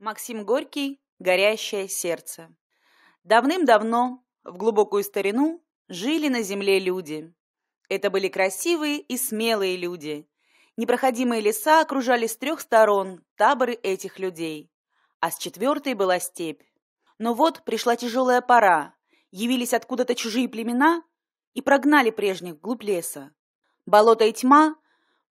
Максим Горький «Горящее сердце». Давным-давно, в глубокую старину, жили на земле люди. Это были красивые и смелые люди. Непроходимые леса окружали с трех сторон таборы этих людей, а с четвертой была степь. Но вот пришла тяжелая пора, явились откуда-то чужие племена и прогнали прежних вглубь леса. Болото и тьма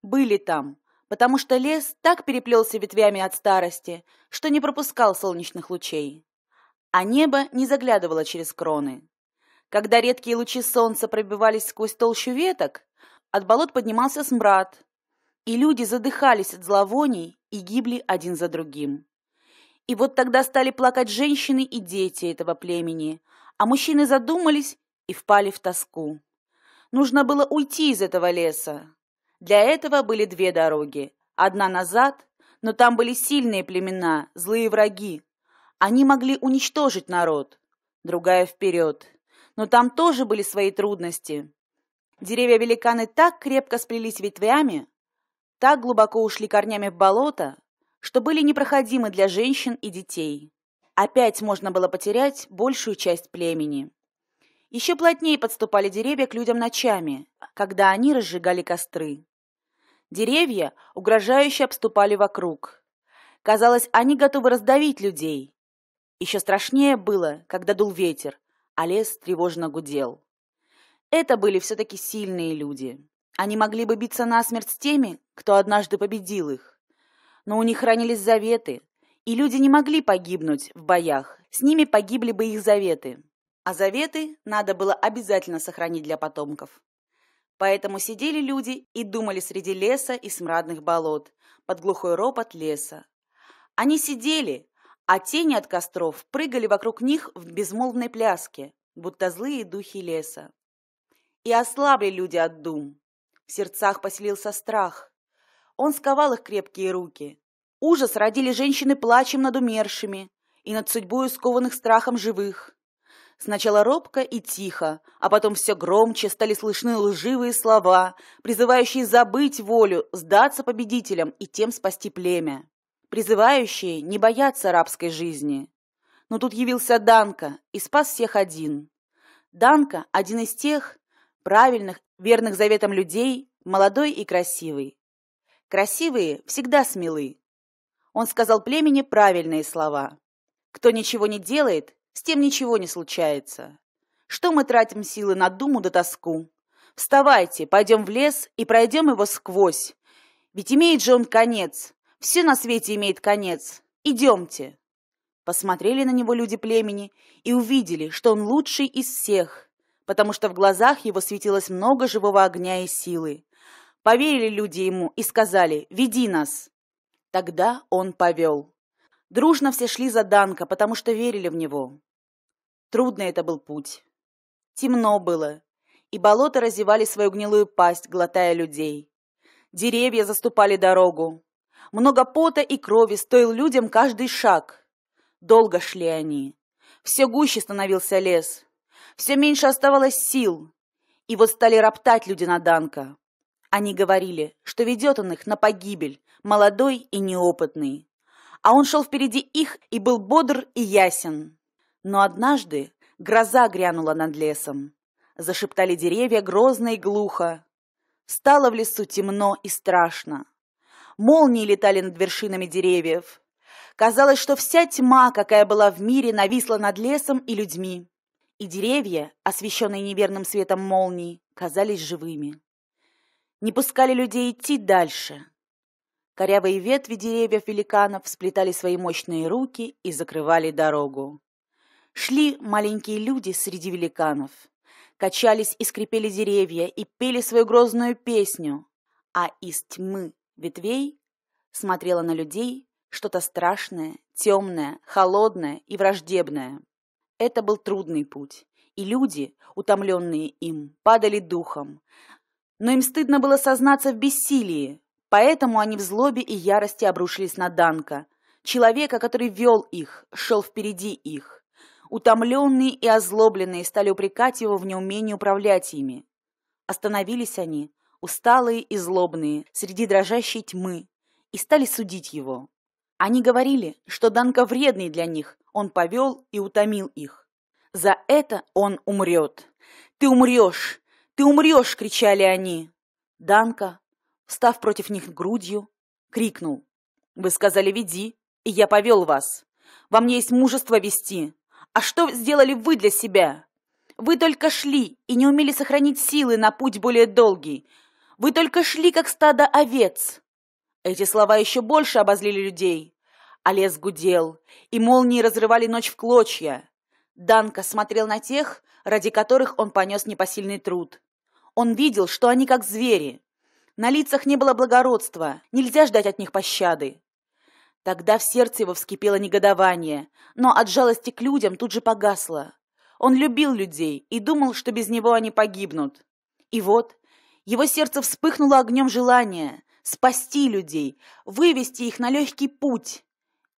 были там, потому что лес так переплелся ветвями от старости, что не пропускал солнечных лучей. А небо не заглядывало через кроны. Когда редкие лучи солнца пробивались сквозь толщу веток, от болот поднимался смрад, и люди задыхались от зловоний и гибли один за другим. И вот тогда стали плакать женщины и дети этого племени, а мужчины задумались и впали в тоску. Нужно было уйти из этого леса, для этого были две дороги. Одна назад, но там были сильные племена, злые враги. Они могли уничтожить народ. Другая вперед. Но там тоже были свои трудности. Деревья-великаны так крепко сплелись ветвями, так глубоко ушли корнями в болото, что были непроходимы для женщин и детей. Опять можно было потерять большую часть племени. Еще плотнее подступали деревья к людям ночами, когда они разжигали костры. Деревья угрожающе обступали вокруг. Казалось, они готовы раздавить людей. Еще страшнее было, когда дул ветер, а лес тревожно гудел. Это были все-таки сильные люди. Они могли бы биться насмерть с теми, кто однажды победил их. Но у них хранились заветы, и люди не могли погибнуть в боях, с ними погибли бы их заветы. А заветы надо было обязательно сохранить для потомков. Поэтому сидели люди и думали среди леса и смрадных болот, под глухой ропот леса. Они сидели, а тени от костров прыгали вокруг них в безмолвной пляске, будто злые духи леса. И ослабли люди от дум. В сердцах поселился страх. Он сковал их крепкие руки. Ужас родили женщины плачем над умершими и над судьбой скованных страхом живых. Сначала робко и тихо, а потом все громче стали слышны лживые слова, призывающие забыть волю, сдаться победителям и тем спасти племя. Призывающие не боятся рабской жизни. Но тут явился Данка и спас всех один. Данка – один из тех правильных, верных заветам людей, молодой и красивый. Красивые всегда смелы. Он сказал племени правильные слова. Кто ничего не делает, с тем ничего не случается. Что мы тратим силы на думу да тоску? Вставайте, пойдем в лес и пройдем его сквозь. Ведь имеет же он конец. Все на свете имеет конец. Идемте. Посмотрели на него люди племени и увидели, что он лучший из всех, потому что в глазах его светилось много живого огня и силы. Поверили люди ему и сказали «Веди нас». Тогда он повел. Дружно все шли за Данка, потому что верили в него. Трудный это был путь. Темно было, и болота разевали свою гнилую пасть, глотая людей. Деревья заступали дорогу. Много пота и крови стоил людям каждый шаг. Долго шли они. Все гуще становился лес. Все меньше оставалось сил. И вот стали роптать люди на Данка. Они говорили, что ведет он их на погибель, молодой и неопытный а он шел впереди их и был бодр и ясен. Но однажды гроза грянула над лесом. Зашептали деревья грозно и глухо. Стало в лесу темно и страшно. Молнии летали над вершинами деревьев. Казалось, что вся тьма, какая была в мире, нависла над лесом и людьми. И деревья, освещенные неверным светом молний, казались живыми. Не пускали людей идти дальше. Корявые ветви деревьев великанов сплетали свои мощные руки и закрывали дорогу. Шли маленькие люди среди великанов. Качались и скрипели деревья и пели свою грозную песню. А из тьмы ветвей смотрела на людей что-то страшное, темное, холодное и враждебное. Это был трудный путь, и люди, утомленные им, падали духом. Но им стыдно было сознаться в бессилии, Поэтому они в злобе и ярости обрушились на Данка, человека, который вел их, шел впереди их. Утомленные и озлобленные стали упрекать его в неумении управлять ими. Остановились они, усталые и злобные, среди дрожащей тьмы, и стали судить его. Они говорили, что Данка вредный для них, он повел и утомил их. «За это он умрет!» «Ты умрешь! Ты умрешь!» — кричали они. Данка встав против них грудью, крикнул. «Вы сказали, веди, и я повел вас. Во мне есть мужество вести. А что сделали вы для себя? Вы только шли и не умели сохранить силы на путь более долгий. Вы только шли, как стадо овец». Эти слова еще больше обозлили людей. А лес гудел, и молнии разрывали ночь в клочья. Данка смотрел на тех, ради которых он понес непосильный труд. Он видел, что они как звери, на лицах не было благородства, нельзя ждать от них пощады. Тогда в сердце его вскипело негодование, но от жалости к людям тут же погасло. Он любил людей и думал, что без него они погибнут. И вот его сердце вспыхнуло огнем желания спасти людей, вывести их на легкий путь.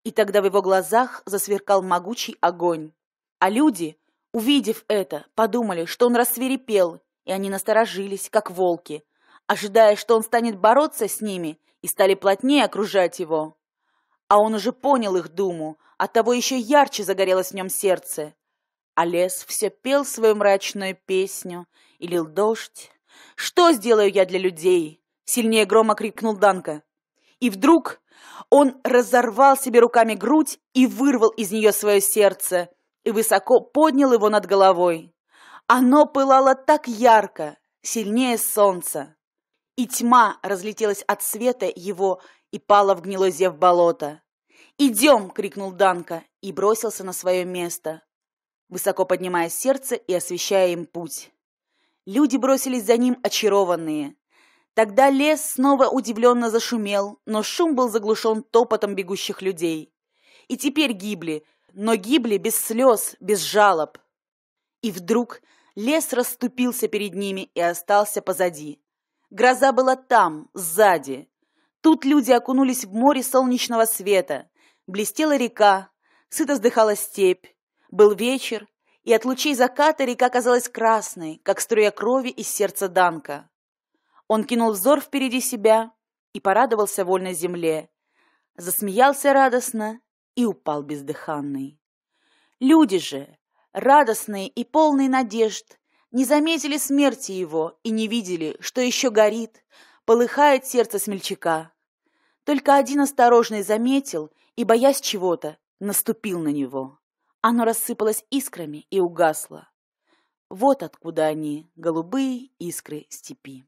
И тогда в его глазах засверкал могучий огонь. А люди, увидев это, подумали, что он рассверепел, и они насторожились, как волки, ожидая, что он станет бороться с ними, и стали плотнее окружать его. А он уже понял их думу, оттого еще ярче загорелось в нем сердце. А лес все пел свою мрачную песню и лил дождь. «Что сделаю я для людей?» — сильнее грома крикнул Данка. И вдруг он разорвал себе руками грудь и вырвал из нее свое сердце, и высоко поднял его над головой. Оно пылало так ярко, сильнее солнца и тьма разлетелась от света его и пала в гнилой зев болото. «Идем!» — крикнул Данка и бросился на свое место, высоко поднимая сердце и освещая им путь. Люди бросились за ним очарованные. Тогда лес снова удивленно зашумел, но шум был заглушен топотом бегущих людей. И теперь гибли, но гибли без слез, без жалоб. И вдруг лес расступился перед ними и остался позади. Гроза была там, сзади. Тут люди окунулись в море солнечного света. Блестела река, сыто вздыхала степь. Был вечер, и от лучей заката река казалась красной, как струя крови из сердца Данка. Он кинул взор впереди себя и порадовался вольной земле. Засмеялся радостно и упал бездыханный. Люди же, радостные и полные надежд, не заметили смерти его и не видели, что еще горит, полыхает сердце смельчака. Только один осторожный заметил и, боясь чего-то, наступил на него. Оно рассыпалось искрами и угасло. Вот откуда они, голубые искры степи.